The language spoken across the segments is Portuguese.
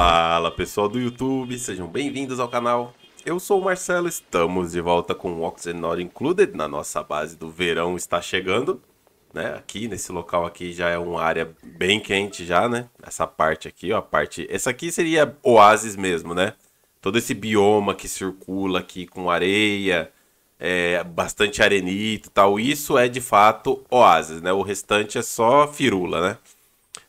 Fala pessoal do YouTube, sejam bem-vindos ao canal. Eu sou o Marcelo, estamos de volta com o Not Included na nossa base do verão está chegando. Né? Aqui nesse local aqui já é uma área bem quente já, né? Essa parte aqui, ó, a parte, essa aqui seria oásis mesmo, né? Todo esse bioma que circula aqui com areia, é, bastante arenito, e tal, isso é de fato oásis, né? O restante é só firula, né?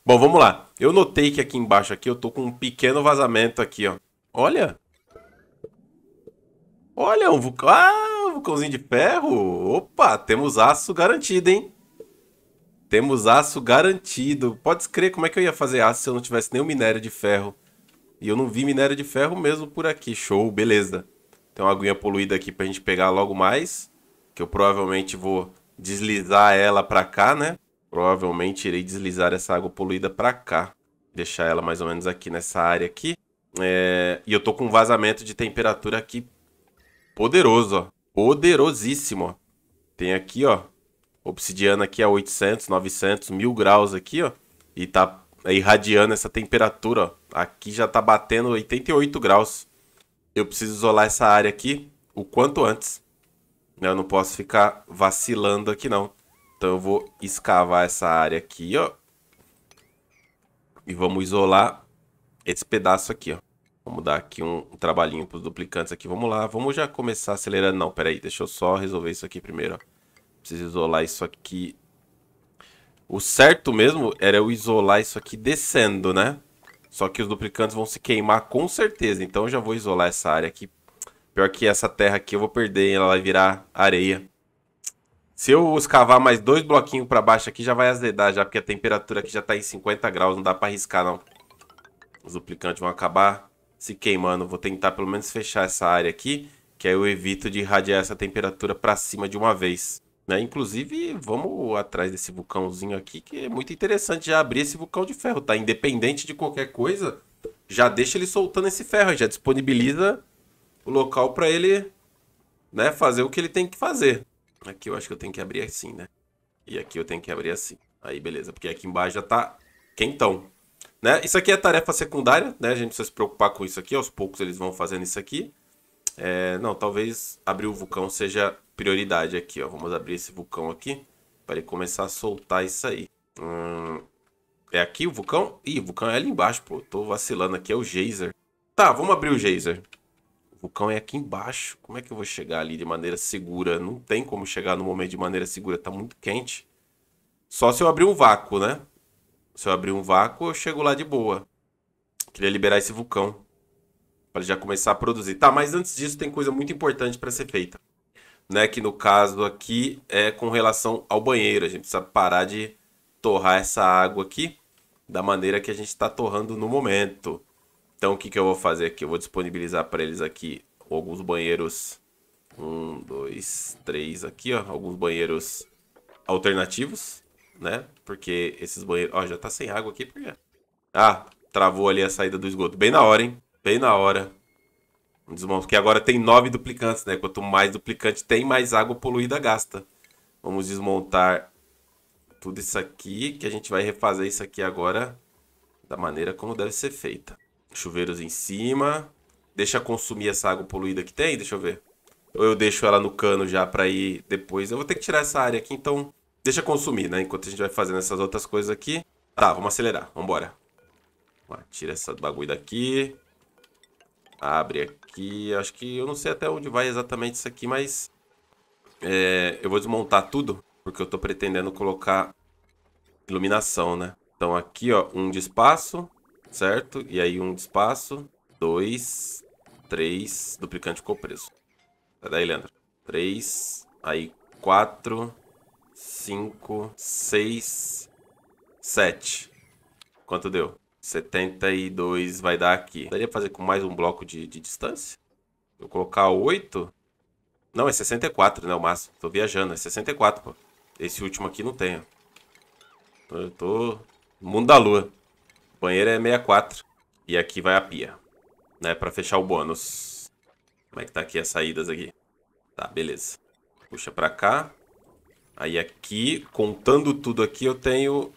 Bom, vamos lá. Eu notei que aqui embaixo aqui eu tô com um pequeno vazamento aqui, ó. Olha. Olha, um vulcão. Ah, um vulcãozinho de ferro. Opa, temos aço garantido, hein? Temos aço garantido. Pode crer, como é que eu ia fazer aço se eu não tivesse nenhum minério de ferro? E eu não vi minério de ferro mesmo por aqui. Show, beleza. Tem uma aguinha poluída aqui pra gente pegar logo mais. Que eu provavelmente vou deslizar ela pra cá, né? Provavelmente irei deslizar essa água poluída para cá. Deixar ela mais ou menos aqui nessa área aqui. É... E eu tô com um vazamento de temperatura aqui poderoso, ó. Poderosíssimo, ó. Tem aqui, ó. Obsidiana aqui a 800, 900, 1000 graus aqui, ó. E tá irradiando essa temperatura, ó. Aqui já tá batendo 88 graus. Eu preciso isolar essa área aqui o quanto antes. Eu não posso ficar vacilando aqui, não. Então eu vou escavar essa área aqui, ó. E vamos isolar esse pedaço aqui, ó. Vamos dar aqui um, trabalhinho para os duplicantes aqui. Vamos lá, vamos já começar acelerando. Não, peraí, deixa eu só resolver isso aqui primeiro, ó. Preciso isolar isso aqui. O certo mesmo era eu isolar isso aqui descendo, né? Só que os duplicantes vão se queimar com certeza. Então eu já vou isolar essa área aqui. Pior que essa terra aqui eu vou perder, ela vai virar areia. Se eu escavar mais dois bloquinhos para baixo aqui, já vai azedar já, porque a temperatura aqui já tá em 50 graus, não dá para arriscar não. Os duplicantes vão acabar se queimando. Vou tentar pelo menos fechar essa área aqui, que aí eu evito de irradiar essa temperatura para cima de uma vez. Né? Inclusive, vamos atrás desse vulcãozinho aqui, que é muito interessante já abrir esse vulcão de ferro, tá? Independente de qualquer coisa, já deixa ele soltando esse ferro, já disponibiliza o local para ele né, fazer o que ele tem que fazer. Aqui eu acho que eu tenho que abrir assim, né? E aqui eu tenho que abrir assim. Aí, beleza. Porque aqui embaixo já tá quentão. Né? Isso aqui é tarefa secundária, né? A gente precisa se preocupar com isso aqui. Aos poucos eles vão fazendo isso aqui. É... não, talvez abrir o vulcão seja prioridade aqui, ó. Vamos abrir esse vulcão aqui para ele começar a soltar isso aí. Hum... é aqui o vulcão? Ih, o vulcão é ali embaixo, pô. Tô vacilando aqui, é o geyser. Tá, vamos abrir o geyser vulcão é aqui embaixo. Como é que eu vou chegar ali de maneira segura? Não tem como chegar no momento de maneira segura, tá muito quente. Só se eu abrir um vácuo, né? Se eu abrir um vácuo, eu chego lá de boa. Queria liberar esse vulcão para já começar a produzir. Tá, mas antes disso tem coisa muito importante para ser feita, né? Que no caso aqui é com relação ao banheiro. A gente precisa parar de torrar essa água aqui da maneira que a gente está torrando no momento. Então o que, que eu vou fazer aqui? Eu vou disponibilizar para eles aqui alguns banheiros. Um, dois, três aqui, ó. Alguns banheiros alternativos, né? Porque esses banheiros... Ó, já tá sem água aqui, porque... Ah, travou ali a saída do esgoto. Bem na hora, hein? Bem na hora. Desmonto, porque agora tem nove duplicantes, né? Quanto mais duplicante tem, mais água poluída gasta. Vamos desmontar tudo isso aqui, que a gente vai refazer isso aqui agora da maneira como deve ser feita. Chuveiros em cima. Deixa consumir essa água poluída que tem, deixa eu ver. Ou eu deixo ela no cano já pra ir depois. Eu vou ter que tirar essa área aqui, então deixa consumir, né? Enquanto a gente vai fazendo essas outras coisas aqui. Tá, vamos acelerar, vambora. tira essa bagulho daqui. Abre aqui. Acho que eu não sei até onde vai exatamente isso aqui, mas... É, eu vou desmontar tudo, porque eu tô pretendendo colocar iluminação, né? Então aqui, ó, um de espaço certo? E aí um espaço, dois, três, duplicante ficou preso. Sai daí, Leandro. Três, aí quatro, cinco, seis, sete. Quanto deu? 72 vai dar aqui. Daria fazer com mais um bloco de, de distância? Eu colocar 8? Não, é 64, né? O máximo. Tô viajando, é 64, pô. Esse último aqui não tem, ó. Eu tô... Mundo da lua. Banheiro é 64. E aqui vai a pia. Né, pra fechar o bônus. Como é que tá aqui as saídas aqui? Tá, beleza. Puxa pra cá. Aí aqui, contando tudo aqui, eu tenho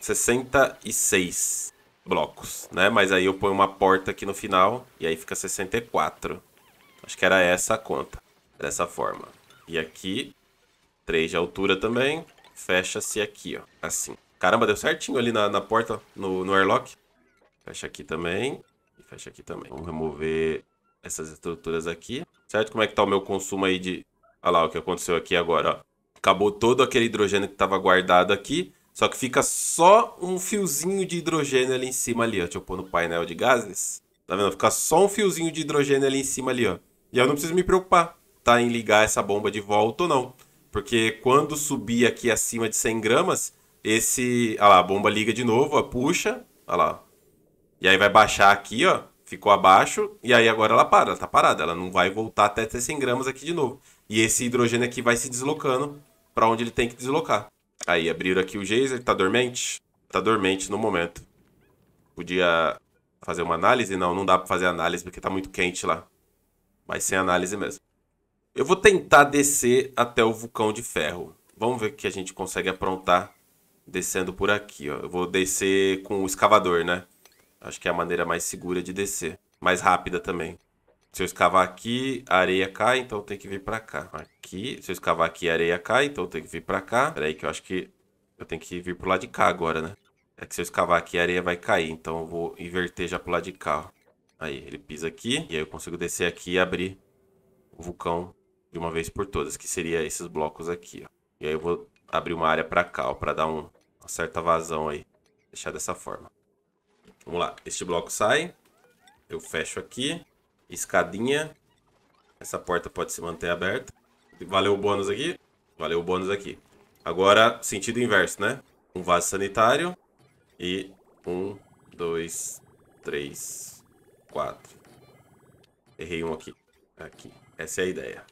66 blocos, né? Mas aí eu ponho uma porta aqui no final e aí fica 64. Acho que era essa a conta, dessa forma. E aqui, 3 de altura também, fecha-se aqui, ó, assim. Caramba, deu certinho ali na, na porta, no, no airlock. Fecha aqui também. E fecha aqui também. Vamos remover essas estruturas aqui. Certo? Como é que tá o meu consumo aí de... Olha lá o que aconteceu aqui agora, ó. Acabou todo aquele hidrogênio que estava guardado aqui. Só que fica só um fiozinho de hidrogênio ali em cima ali, ó. Deixa eu pôr no painel de gases. Tá vendo? Fica só um fiozinho de hidrogênio ali em cima ali, ó. E eu não preciso me preocupar, tá? Em ligar essa bomba de volta ou não. Porque quando subir aqui acima de 100 gramas, esse. Olha lá, a bomba liga de novo, ó, puxa. Olha lá. E aí vai baixar aqui, ó. Ficou abaixo. E aí agora ela para, ela tá parada. Ela não vai voltar até ter 100 gramas aqui de novo. E esse hidrogênio aqui vai se deslocando para onde ele tem que deslocar. Aí abriram aqui o geyser, tá dormente? Tá dormente no momento. Podia fazer uma análise? Não, não dá para fazer análise porque tá muito quente lá. Mas sem análise mesmo. Eu vou tentar descer até o vulcão de ferro. Vamos ver o que a gente consegue aprontar descendo por aqui, ó. Eu vou descer com o escavador, né? Acho que é a maneira mais segura de descer. Mais rápida também. Se eu escavar aqui, a areia cai, então eu tenho que vir pra cá. Aqui, se eu escavar aqui, a areia cai, então eu tenho que vir pra cá. Pera aí que eu acho que eu tenho que vir pro lado de cá agora, né? É que se eu escavar aqui, a areia vai cair. Então eu vou inverter já pro lado de cá, ó. Aí, ele pisa aqui. E aí eu consigo descer aqui e abrir o vulcão de uma vez por todas. Que seria esses blocos aqui, ó. E aí eu vou abrir uma área para cá, para dar um, uma certa vazão aí. Deixar dessa forma. Vamos lá. Este bloco sai. Eu fecho aqui. Escadinha. Essa porta pode se manter aberta. Valeu o bônus aqui. Valeu o bônus aqui. Agora, sentido inverso, né? Um vaso sanitário. E um, dois, três, quatro. Errei um aqui. Aqui. Essa é a ideia.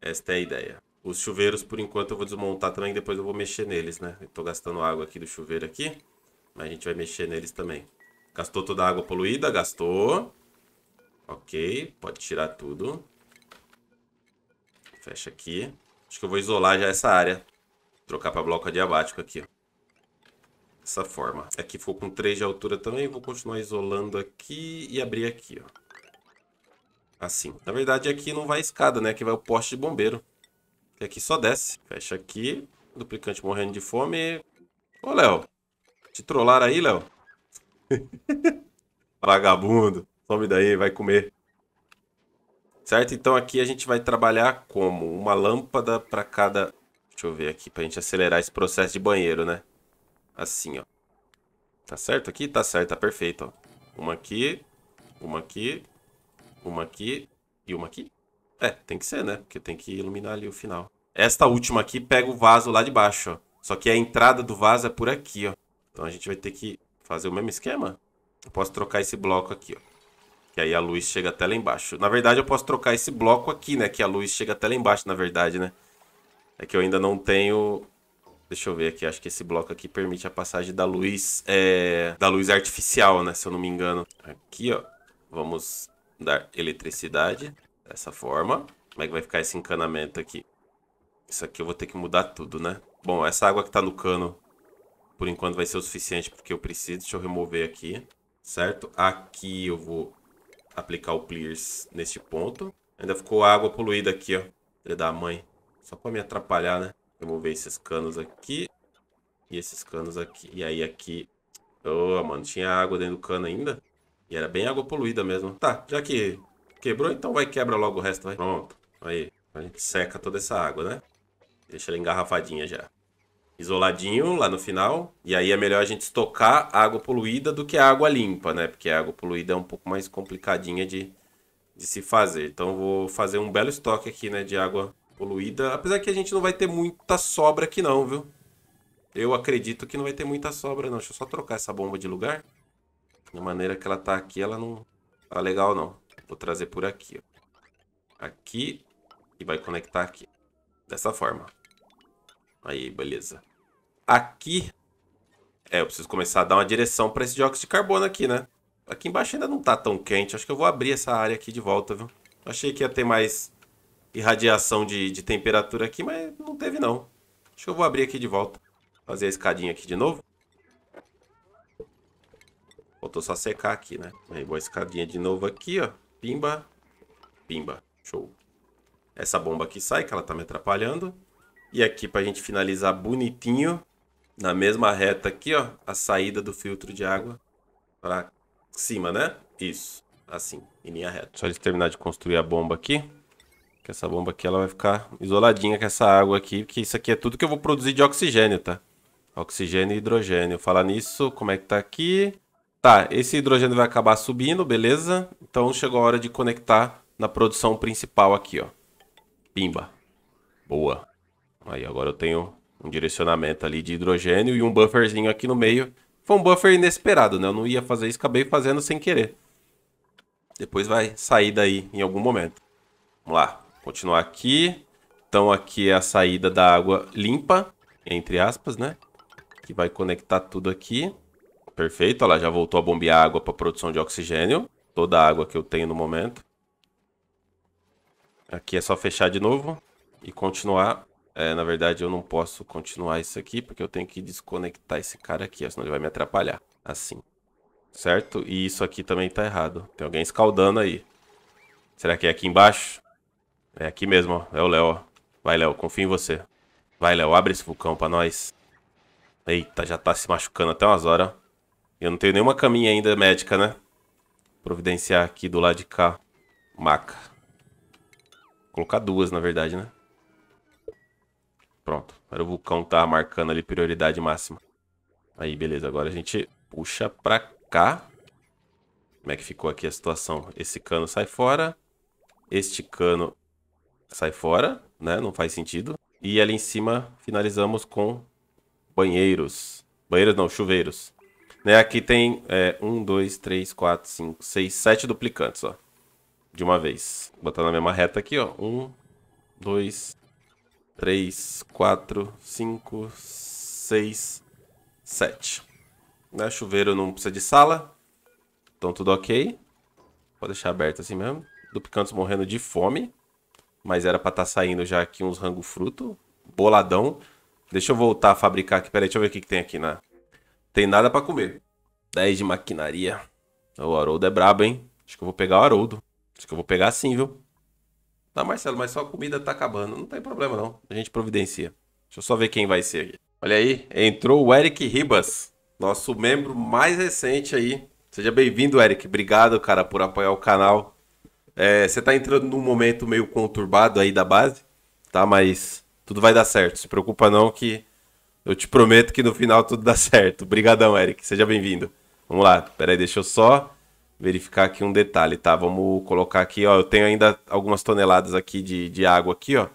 Esta é a ideia. Os chuveiros, por enquanto, eu vou desmontar também, depois eu vou mexer neles, né? Estou gastando água aqui do chuveiro aqui, mas a gente vai mexer neles também. Gastou toda a água poluída? Gastou. Ok, pode tirar tudo. Fecha aqui. Acho que eu vou isolar já essa área. trocar para bloco adiabático aqui, ó. Dessa forma. Aqui ficou com 3 de altura também. Vou continuar isolando aqui e abrir aqui, ó. Assim. Na verdade, aqui não vai escada, né? Aqui vai o poste de bombeiro. E aqui só desce. Fecha aqui. Duplicante morrendo de fome. Ô, Léo. Te trollaram aí, Léo? Vagabundo. Some daí, vai comer. Certo? Então aqui a gente vai trabalhar como? Uma lâmpada para cada... Deixa eu ver aqui para a gente acelerar esse processo de banheiro, né? Assim, ó. Tá certo aqui? Tá certo, tá perfeito, ó. Uma aqui, uma aqui, uma aqui e uma aqui. É, tem que ser, né? Porque tem que iluminar ali o final. Esta última aqui pega o vaso lá de baixo, ó. Só que a entrada do vaso é por aqui, ó. Então a gente vai ter que fazer o mesmo esquema. Eu posso trocar esse bloco aqui, ó. Que aí a luz chega até lá embaixo. Na verdade, eu posso trocar esse bloco aqui, né? Que a luz chega até lá embaixo, na verdade, né? É que eu ainda não tenho... Deixa eu ver aqui. Acho que esse bloco aqui permite a passagem da luz... É... Da luz artificial, né? Se eu não me engano. Aqui, ó. Vamos dar eletricidade. Dessa forma. Como é que vai ficar esse encanamento aqui? Isso aqui eu vou ter que mudar tudo, né? Bom, essa água que tá no cano, por enquanto vai ser o suficiente porque eu preciso. Deixa eu remover aqui, certo? Aqui eu vou aplicar o clears neste ponto. Ainda ficou água poluída aqui, ó. Filha da mãe. Só pra me atrapalhar, né? Remover esses canos aqui. E esses canos aqui. E aí aqui... Oh, mano, tinha água dentro do cano ainda. E era bem água poluída mesmo. Tá, já que Quebrou? Então vai quebra logo o resto, vai. Pronto. Aí. A gente seca toda essa água, né? Deixa ela engarrafadinha já. Isoladinho lá no final. E aí é melhor a gente estocar água poluída do que água limpa, né? Porque a água poluída é um pouco mais complicadinha de, de se fazer. Então vou fazer um belo estoque aqui, né? De água poluída. Apesar que a gente não vai ter muita sobra aqui não, viu? Eu acredito que não vai ter muita sobra não. Deixa eu só trocar essa bomba de lugar. Da maneira que ela tá aqui, ela não tá legal não. Vou trazer por aqui, ó. Aqui. E vai conectar aqui. Dessa forma. Aí, beleza. Aqui. É, eu preciso começar a dar uma direção para esse dióxido de carbono aqui, né? Aqui embaixo ainda não tá tão quente. Acho que eu vou abrir essa área aqui de volta, viu? Achei que ia ter mais irradiação de, de temperatura aqui, mas não teve não. Acho que eu vou abrir aqui de volta. Fazer a escadinha aqui de novo. Faltou só secar aqui, né? Aí, vou a escadinha de novo aqui, ó. Pimba. Pimba. Show. Essa bomba aqui sai, que ela tá me atrapalhando. E aqui pra gente finalizar bonitinho, na mesma reta aqui, ó, a saída do filtro de água pra cima, né? Isso. Assim, em linha reta. Só eles terminar de construir a bomba aqui. Que essa bomba aqui ela vai ficar isoladinha com essa água aqui, porque isso aqui é tudo que eu vou produzir de oxigênio, tá? Oxigênio e hidrogênio. Falar nisso, como é que tá aqui? Tá, esse hidrogênio vai acabar subindo, beleza? Então chegou a hora de conectar na produção principal aqui, ó. Pimba. Boa. Aí agora eu tenho um direcionamento ali de hidrogênio e um bufferzinho aqui no meio. Foi um buffer inesperado, né? Eu não ia fazer isso, acabei fazendo sem querer. Depois vai sair daí em algum momento. Vamos lá, continuar aqui. Então aqui é a saída da água limpa, entre aspas, né? Que vai conectar tudo aqui. Perfeito, olha lá, já voltou a bombear água para produção de oxigênio. Toda a água que eu tenho no momento. Aqui é só fechar de novo e continuar. É, na verdade, eu não posso continuar isso aqui, porque eu tenho que desconectar esse cara aqui, ó, senão ele vai me atrapalhar. Assim. Certo? E isso aqui também está errado. Tem alguém escaldando aí. Será que é aqui embaixo? É aqui mesmo, ó. É o Léo, Vai, Léo, confio em você. Vai, Léo, abre esse vulcão pra nós. Eita, já tá se machucando até umas horas. Eu não tenho nenhuma caminha ainda médica, né? Providenciar aqui do lado de cá. Maca. colocar duas, na verdade, né? Pronto. Agora o vulcão tá marcando ali prioridade máxima. Aí, beleza. Agora a gente puxa pra cá. Como é que ficou aqui a situação? Esse cano sai fora. Este cano sai fora, né? Não faz sentido. E ali em cima finalizamos com banheiros. Banheiros não, chuveiros. Né? Aqui tem é, um, dois, três, quatro, cinco, seis, sete duplicantes, ó. De uma vez. Vou botar na mesma reta aqui, ó. Um, dois, três, quatro, cinco, seis, sete. Né? Chuveiro não precisa de sala. Então tudo ok. Vou deixar aberto assim mesmo. Duplicantes morrendo de fome. Mas era pra estar tá saindo já aqui uns rango fruto. Boladão. Deixa eu voltar a fabricar aqui. Peraí, deixa eu ver o que, que tem aqui na... Tem nada para comer. 10 de maquinaria. O Haroldo é brabo, hein? Acho que eu vou pegar o Haroldo. Acho que eu vou pegar sim, viu? Tá, Marcelo, mas só a comida tá acabando. Não tem problema, não. A gente providencia. Deixa eu só ver quem vai ser aqui. Olha aí, entrou o Eric Ribas, nosso membro mais recente aí. Seja bem-vindo, Eric. Obrigado, cara, por apoiar o canal. É, você tá entrando num momento meio conturbado aí da base, tá? Mas tudo vai dar certo. Se preocupa não que eu te prometo que no final tudo dá certo. Obrigadão, Eric. Seja bem-vindo. Vamos lá. Peraí, deixa eu só verificar aqui um detalhe, tá? Vamos colocar aqui, ó. Eu tenho ainda algumas toneladas aqui de, de água aqui, ó.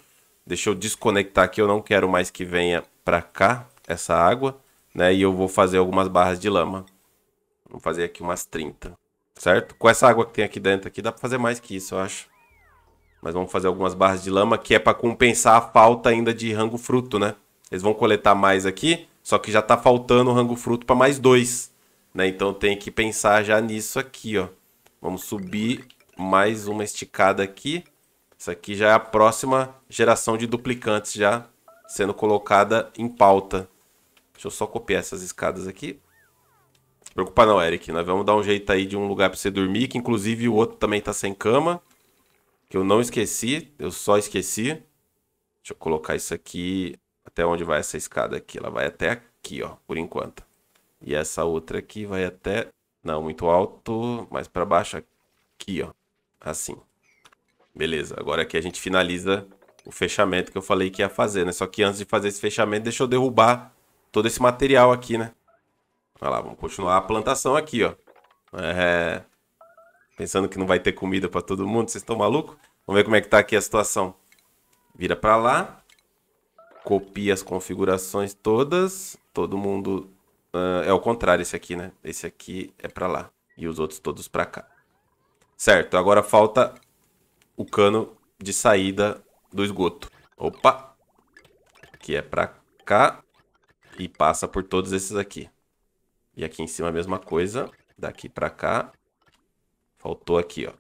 Deixa eu desconectar aqui. Eu não quero mais que venha para cá essa água, né? E eu vou fazer algumas barras de lama. Vou fazer aqui umas 30, certo? Com essa água que tem aqui dentro aqui, dá para fazer mais que isso, eu acho. Mas vamos fazer algumas barras de lama, que é para compensar a falta ainda de rango fruto, né? Eles vão coletar mais aqui, só que já está faltando o rango fruto para mais dois. Né? Então tem que pensar já nisso aqui, ó. Vamos subir mais uma esticada aqui. Isso aqui já é a próxima geração de duplicantes já sendo colocada em pauta. Deixa eu só copiar essas escadas aqui. Não se preocupa não, Eric. Nós vamos dar um jeito aí de um lugar para você dormir, que inclusive o outro também está sem cama. Que eu não esqueci, eu só esqueci. Deixa eu colocar isso aqui até onde vai essa escada aqui? Ela vai até aqui, ó, por enquanto. E essa outra aqui vai até... Não, muito alto, mais para baixo aqui, ó. Assim. Beleza, agora aqui a gente finaliza o fechamento que eu falei que ia fazer, né? Só que antes de fazer esse fechamento, deixa eu derrubar todo esse material aqui, né? Olha lá, vamos continuar a plantação aqui, ó. É... Pensando que não vai ter comida para todo mundo, vocês estão malucos? Vamos ver como é que tá aqui a situação. Vira para lá copia as configurações todas, todo mundo. Uh, é o contrário esse aqui, né? Esse aqui é para lá. E os outros todos para cá. Certo, agora falta o cano de saída do esgoto. Opa! Que é para cá e passa por todos esses aqui. E aqui em cima a mesma coisa. Daqui para cá. Faltou aqui, ó.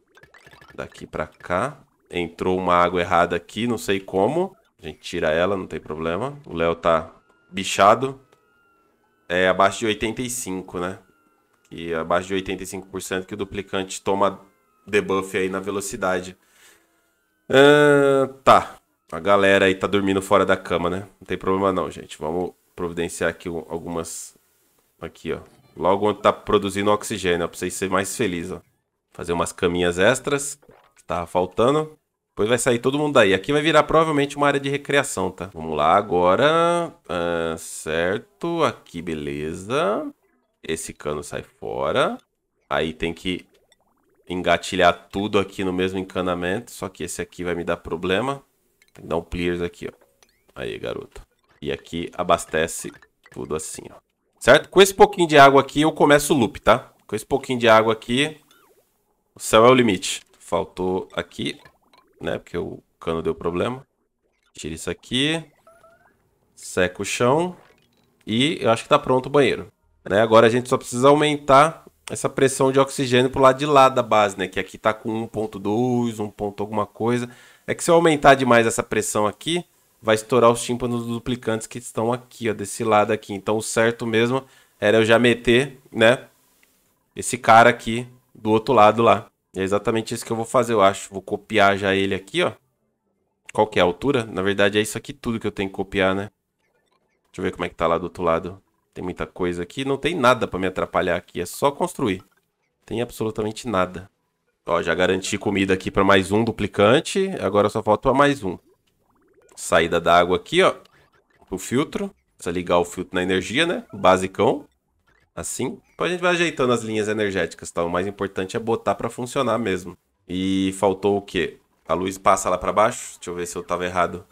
Daqui para cá. Entrou uma água errada aqui, não sei como. A gente tira ela, não tem problema. O Léo tá bichado. É abaixo de 85, né? e abaixo de 85% que o duplicante toma debuff aí na velocidade. tá. A galera aí tá dormindo fora da cama, né? Não tem problema não, gente. Vamos providenciar aqui algumas... Aqui, ó. Logo onde tá produzindo oxigênio, ó, pra vocês serem mais felizes, ó. Fazer umas caminhas extras que tava faltando. Depois vai sair todo mundo daí. Aqui vai virar provavelmente uma área de recreação, tá? Vamos lá agora. Ah, certo. Aqui, beleza. Esse cano sai fora. Aí tem que engatilhar tudo aqui no mesmo encanamento. Só que esse aqui vai me dar problema. Tem que dar um clears aqui, ó. Aí, garoto. E aqui abastece tudo assim, ó. Certo? Com esse pouquinho de água aqui eu começo o loop, tá? Com esse pouquinho de água aqui, o céu é o limite. Faltou aqui né? Porque o cano deu problema. Tira isso aqui. Seca o chão. E eu acho que tá pronto o banheiro. Né? Agora a gente só precisa aumentar essa pressão de oxigênio pro lado de lá da base, né? Que aqui tá com 1.2, 1 alguma coisa. É que se eu aumentar demais essa pressão aqui, vai estourar os tímpanos duplicantes que estão aqui, ó, desse lado aqui. Então o certo mesmo era eu já meter, né? Esse cara aqui do outro lado lá. É exatamente isso que eu vou fazer, eu acho. Vou copiar já ele aqui, ó. Qual que é a altura? Na verdade, é isso aqui tudo que eu tenho que copiar, né? Deixa eu ver como é que tá lá do outro lado. Tem muita coisa aqui. Não tem nada pra me atrapalhar aqui. É só construir. Tem absolutamente nada. Ó, já garanti comida aqui pra mais um duplicante. Agora só falta mais um. Saída da água aqui, ó. o filtro. Precisa ligar o filtro na energia, né? Basicão assim. Depois a gente vai ajeitando as linhas energéticas, tá? O mais importante é botar para funcionar mesmo. E faltou o quê? A luz passa lá para baixo? Deixa eu ver se eu tava errado.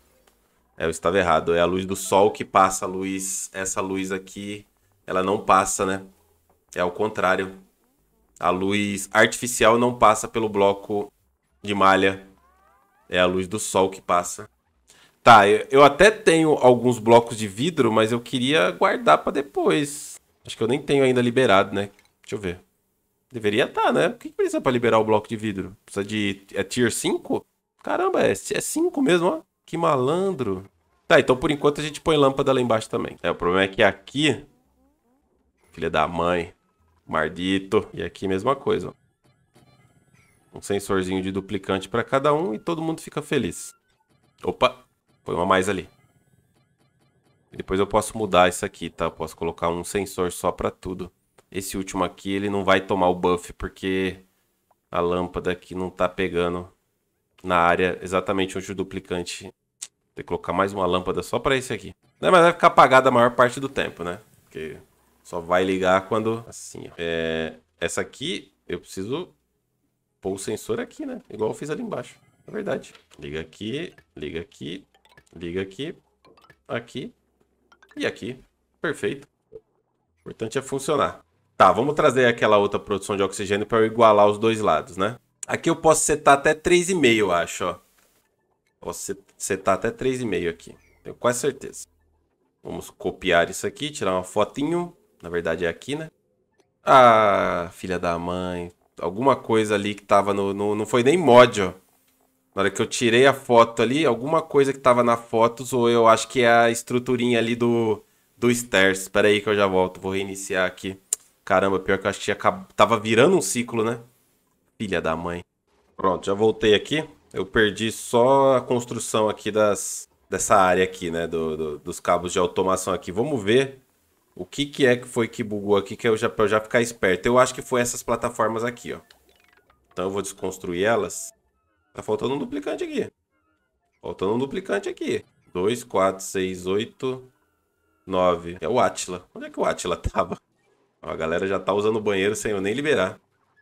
É, eu estava errado. É a luz do sol que passa a luz. Essa luz aqui, ela não passa, né? É ao contrário. A luz artificial não passa pelo bloco de malha. É a luz do sol que passa. Tá, eu, eu até tenho alguns blocos de vidro, mas eu queria guardar para depois. Acho que eu nem tenho ainda liberado, né? Deixa eu ver. Deveria estar, tá, né? O que, que precisa para liberar o bloco de vidro? Precisa de. É tier 5? Caramba, é, é 5 mesmo, ó. Que malandro. Tá, então por enquanto a gente põe lâmpada lá embaixo também. É, o problema é que aqui. Filha da mãe. Mardito. E aqui mesma coisa, ó. Um sensorzinho de duplicante para cada um e todo mundo fica feliz. Opa, foi uma mais ali. Depois eu posso mudar isso aqui, tá? Eu posso colocar um sensor só para tudo. Esse último aqui, ele não vai tomar o buff, porque a lâmpada aqui não tá pegando na área exatamente onde o duplicante... Tem que colocar mais uma lâmpada só para esse aqui. Né? Mas vai ficar apagada a maior parte do tempo, né? Porque só vai ligar quando... Assim, ó. É... Essa aqui, eu preciso pôr o sensor aqui, né? Igual eu fiz ali embaixo. É verdade. Liga aqui, liga aqui, liga aqui, aqui e aqui, perfeito. O importante é funcionar. Tá, vamos trazer aquela outra produção de oxigênio para eu igualar os dois lados, né? Aqui eu posso setar até 3,5, eu acho, ó. Posso setar até 3,5 aqui. Tenho quase certeza. Vamos copiar isso aqui, tirar uma fotinho. Na verdade é aqui, né? Ah, filha da mãe. Alguma coisa ali que tava no... no não foi nem mod, ó. Na hora que eu tirei a foto ali, alguma coisa que tava na foto, ou eu acho que é a estruturinha ali do, do stairs. Espera aí que eu já volto, vou reiniciar aqui. Caramba, pior que eu acho que acab... tava virando um ciclo, né? Filha da mãe. Pronto, já voltei aqui. Eu perdi só a construção aqui das, dessa área aqui, né? Do, do, dos cabos de automação aqui. Vamos ver o que, que é que foi que bugou aqui, que eu já, pra eu já ficar esperto. Eu acho que foi essas plataformas aqui, ó. Então eu vou desconstruir elas. Tá faltando um duplicante aqui. Faltando um duplicante aqui. 2, 4, 6, 8, 9. É o Atila. Onde é que o Atila tava? Ó, a galera já tá usando o banheiro sem eu nem liberar.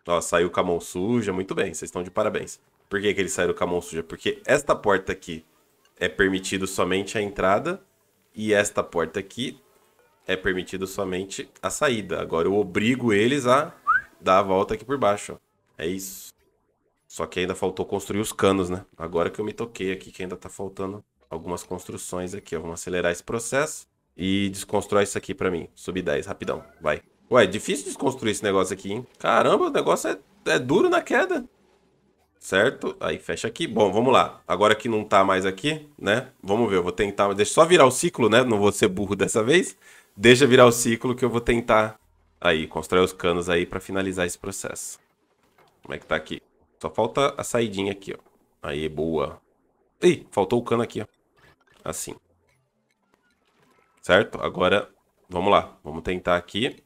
Ó, saiu com a mão suja. Muito bem, vocês estão de parabéns. Por que, que eles saíram com a mão suja? Porque esta porta aqui é permitido somente a entrada e esta porta aqui é permitido somente a saída. Agora eu obrigo eles a dar a volta aqui por baixo. Ó. É isso. Só que ainda faltou construir os canos, né? Agora que eu me toquei aqui, que ainda tá faltando algumas construções aqui. Ó. Vamos acelerar esse processo e desconstrói isso aqui pra mim. Sub 10, rapidão, vai. Ué, difícil desconstruir esse negócio aqui, hein? Caramba, o negócio é, é duro na queda. Certo? Aí fecha aqui. Bom, vamos lá. Agora que não tá mais aqui, né? Vamos ver, eu vou tentar... Deixa só virar o ciclo, né? Não vou ser burro dessa vez. Deixa virar o ciclo que eu vou tentar... Aí, constrói os canos aí pra finalizar esse processo. Como é que tá aqui? Só falta a saidinha aqui, ó. Aí, boa. Ih, faltou o cano aqui, ó. Assim. Certo? Agora, vamos lá. Vamos tentar aqui.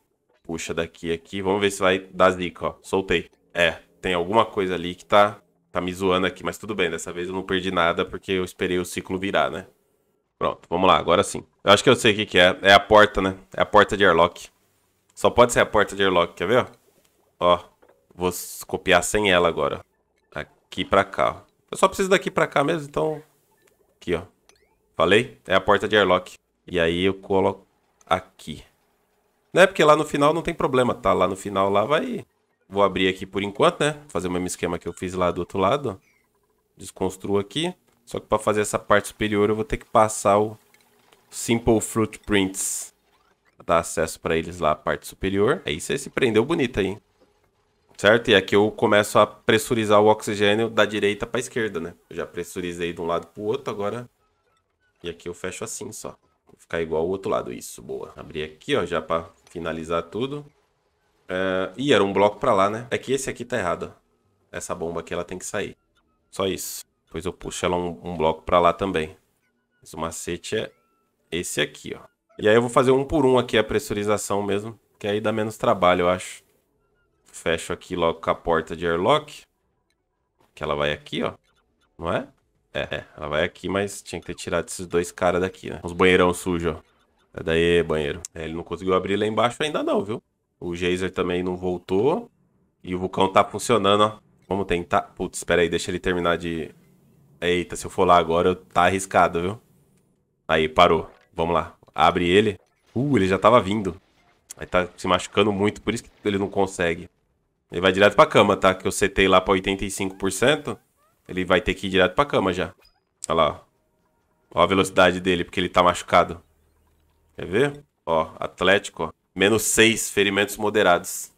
Puxa daqui aqui. Vamos ver se vai dar zica, ó. Soltei. É, tem alguma coisa ali que tá, tá me zoando aqui. Mas tudo bem, dessa vez eu não perdi nada porque eu esperei o ciclo virar, né? Pronto, vamos lá. Agora sim. Eu acho que eu sei o que que é. É a porta, né? É a porta de airlock. Só pode ser a porta de airlock. Quer ver, ó? Ó, Vou copiar sem ela agora. Aqui pra cá. Eu só preciso daqui pra cá mesmo, então... Aqui, ó. Falei? É a porta de airlock. E aí eu coloco aqui. Né? Porque lá no final não tem problema, tá? Lá no final lá vai... Vou abrir aqui por enquanto, né? Fazer o mesmo esquema que eu fiz lá do outro lado. Desconstruo aqui. Só que para fazer essa parte superior eu vou ter que passar o Simple Fruit Prints. Dar acesso para eles lá a parte superior. Aí você se prendeu bonito aí certo? E aqui é eu começo a pressurizar o oxigênio da direita para a esquerda, né? Eu já pressurizei de um lado para o outro, agora... E aqui eu fecho assim só. Vou ficar igual o outro lado, isso, boa. Abri aqui, ó, já para finalizar tudo. É... Ih, era um bloco para lá, né? É que esse aqui tá errado, Essa bomba aqui, ela tem que sair. Só isso. Depois eu puxo ela um, um bloco para lá também. Mas o macete é esse aqui, ó. E aí eu vou fazer um por um aqui a pressurização mesmo, que aí dá menos trabalho, eu acho. Fecho aqui logo com a porta de airlock. Que ela vai aqui, ó. Não é? É, é ela vai aqui, mas tinha que ter tirado esses dois caras daqui, né? Os banheirão sujos, ó. É daí, banheiro. É, ele não conseguiu abrir lá embaixo ainda não, viu? O geyser também não voltou. E o vulcão tá funcionando, ó. Vamos tentar... Putz, espera aí, deixa ele terminar de... Eita, se eu for lá agora, tá arriscado, viu? Aí, parou. Vamos lá. Abre ele. Uh, ele já tava vindo. Aí tá se machucando muito, por isso que ele não consegue. Ele vai direto pra cama, tá? Que eu setei lá pra 85%. Ele vai ter que ir direto pra cama já. Olha lá, ó. a velocidade dele, porque ele tá machucado. Quer ver? Ó, Atlético, ó. Menos 6 ferimentos moderados.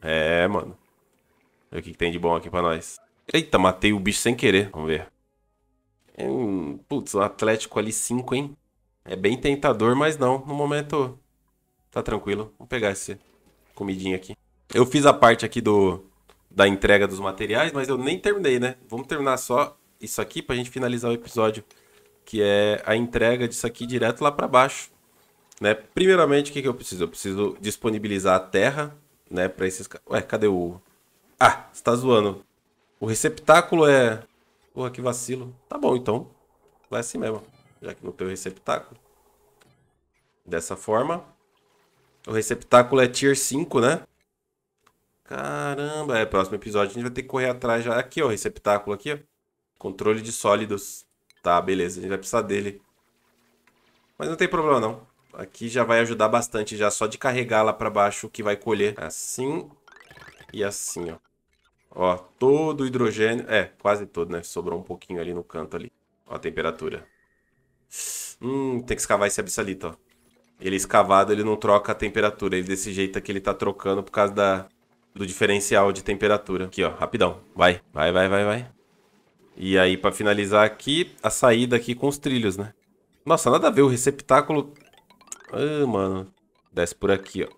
É, mano. Olha o que, tem de bom aqui pra nós. Eita, matei o bicho sem querer. Vamos ver. É um... Putz, um Atlético ali 5, hein? É bem tentador, mas não. No momento, tá tranquilo. Vamos pegar esse comidinha aqui. Eu fiz a parte aqui do da entrega dos materiais, mas eu nem terminei, né? Vamos terminar só isso aqui pra gente finalizar o episódio, que é a entrega disso aqui direto lá para baixo, né? Primeiramente, o que, que eu preciso? Eu preciso disponibilizar a terra, né, para esses Ué, cadê o Ah, você tá zoando. O receptáculo é Porra, que vacilo. Tá bom, então. Vai assim mesmo, já que não tem o receptáculo. Dessa forma, o receptáculo é tier 5, né? Caramba, é, próximo episódio a gente vai ter que correr atrás já. Aqui, ó, receptáculo aqui, ó. Controle de sólidos. Tá, beleza, a gente vai precisar dele. Mas não tem problema, não. Aqui já vai ajudar bastante, já só de carregar lá pra baixo que vai colher. Assim e assim, ó. Ó, todo o hidrogênio... É, quase todo, né? Sobrou um pouquinho ali no canto ali. Ó a temperatura. Hum, tem que escavar esse abissalito, ó. Ele escavado, ele não troca a temperatura. Ele é desse jeito aqui, ele tá trocando por causa da, do diferencial de temperatura. Aqui, ó, rapidão. Vai, vai, vai, vai, vai. E aí, pra finalizar aqui, a saída aqui com os trilhos, né? Nossa, nada a ver, o receptáculo... Ah, mano. Desce por aqui, ó.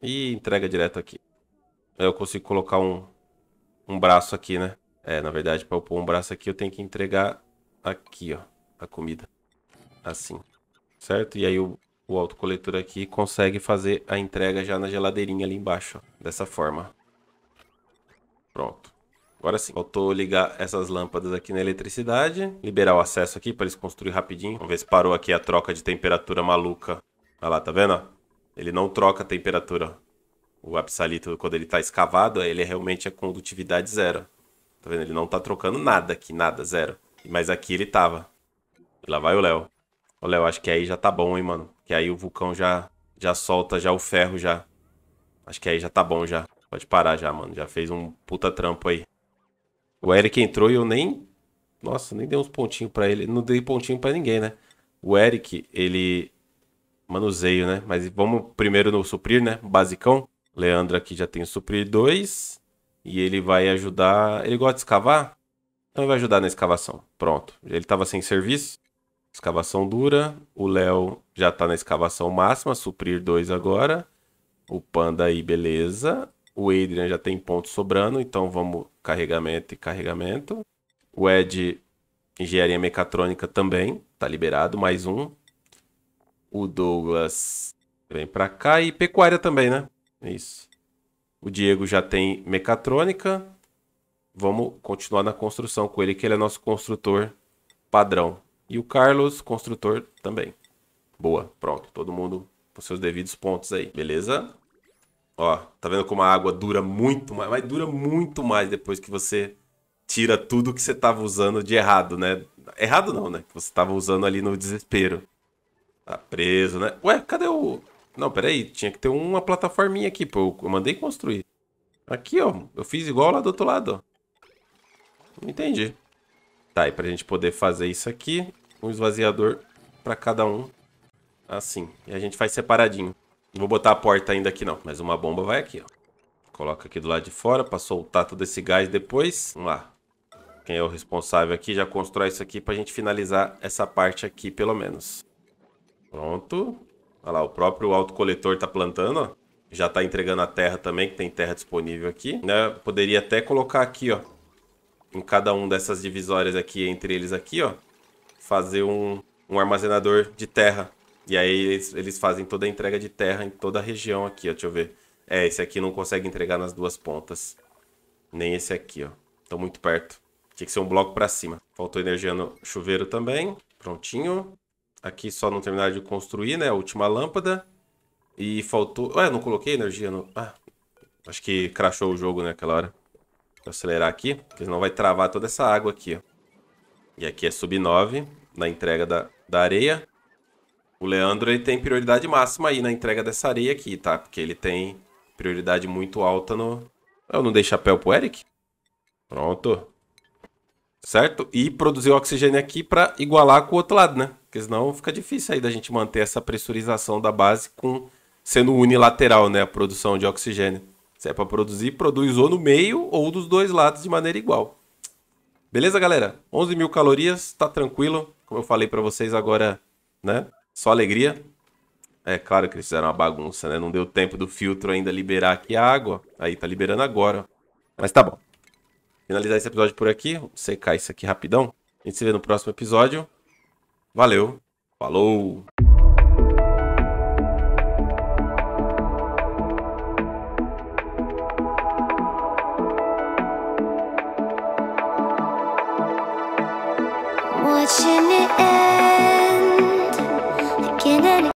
E entrega direto aqui. Aí eu consigo colocar um, um braço aqui, né? É, na verdade, pra eu pôr um braço aqui, eu tenho que entregar aqui, ó. A comida. Assim. Certo? E aí o, o autocoletor aqui consegue fazer a entrega já na geladeirinha ali embaixo, ó, dessa forma. Pronto. Agora sim, faltou ligar essas lâmpadas aqui na eletricidade, liberar o acesso aqui para eles construir rapidinho. Vamos ver se parou aqui a troca de temperatura maluca. Olha lá, tá vendo? Ele não troca a temperatura. O absalito, quando ele está escavado, ele realmente é condutividade zero. Tá vendo? Ele não tá trocando nada aqui, nada, zero. Mas aqui ele tava. E lá vai o Léo. Ô, Léo, acho que aí já tá bom, hein, mano. Que aí o vulcão já, já solta já o ferro já. Acho que aí já tá bom já. Pode parar já, mano. Já fez um puta trampo aí. O Eric entrou e eu nem... Nossa, nem dei uns pontinhos pra ele. Não dei pontinho pra ninguém, né? O Eric, ele... Manuseio, né? Mas vamos primeiro no suprir, né? Basicão. Leandro aqui já tem o suprir 2. E ele vai ajudar... Ele gosta de escavar? Então ele vai ajudar na escavação. Pronto. Ele tava sem serviço. Escavação dura. O Léo já tá na escavação máxima, suprir dois agora. O Panda aí, beleza. O Adrian já tem ponto sobrando, então vamos carregamento e carregamento. O Ed, engenharia mecatrônica também, tá liberado, mais um. O Douglas vem pra cá e pecuária também, né? Isso. O Diego já tem mecatrônica. Vamos continuar na construção com ele, que ele é nosso construtor padrão. E o Carlos, construtor, também. Boa, pronto. Todo mundo com seus devidos pontos aí, beleza? Ó, tá vendo como a água dura muito mais, mas dura muito mais depois que você tira tudo que você tava usando de errado, né? Errado não, né? Que você tava usando ali no desespero. Tá preso, né? Ué, cadê o... Não, peraí, tinha que ter uma plataforminha aqui, pô. Eu mandei construir. Aqui, ó. Eu fiz igual lá do outro lado, ó. Não entendi. Tá, e pra gente poder fazer isso aqui, um esvaziador para cada um. Assim. E a gente faz separadinho. Não vou botar a porta ainda aqui não, mas uma bomba vai aqui, ó. Coloca aqui do lado de fora para soltar todo esse gás depois. Vamos lá. Quem é o responsável aqui já constrói isso aqui para a gente finalizar essa parte aqui pelo menos. Pronto. Olha lá, o próprio autocoletor tá plantando, ó. Já tá entregando a terra também, que tem terra disponível aqui. Né? Poderia até colocar aqui, ó. Em cada um dessas divisórias aqui, entre eles aqui, ó fazer um, um armazenador de terra. E aí eles, eles fazem toda a entrega de terra em toda a região aqui, ó. Deixa eu ver. É, esse aqui não consegue entregar nas duas pontas. Nem esse aqui, ó. Estão muito perto. Tinha que ser um bloco para cima. Faltou energia no chuveiro também. Prontinho. Aqui só não terminar de construir, né? A última lâmpada. E faltou... Ué, não coloquei energia no... Ah, acho que crashou o jogo, né? Aquela hora. Vou acelerar aqui, porque senão vai travar toda essa água aqui, ó. E aqui é sub-9 na entrega da, da areia. O Leandro ele tem prioridade máxima aí na entrega dessa areia aqui, tá? Porque ele tem prioridade muito alta no... Eu não dei chapéu pro Eric? Pronto. Certo? E produzir o oxigênio aqui para igualar com o outro lado, né? Porque senão fica difícil aí da gente manter essa pressurização da base com sendo unilateral, né? A produção de oxigênio. Se é para produzir, produz ou no meio ou dos dois lados de maneira igual. Beleza, galera? 11 mil calorias, tá tranquilo. Como eu falei para vocês agora, né? Só alegria. É claro que eles fizeram uma bagunça, né? Não deu tempo do filtro ainda liberar aqui a água. Aí tá liberando agora. Mas tá bom. Finalizar esse episódio por aqui. Vou secar isso aqui rapidão. A gente se vê no próximo episódio. Valeu. Falou. air. Oh,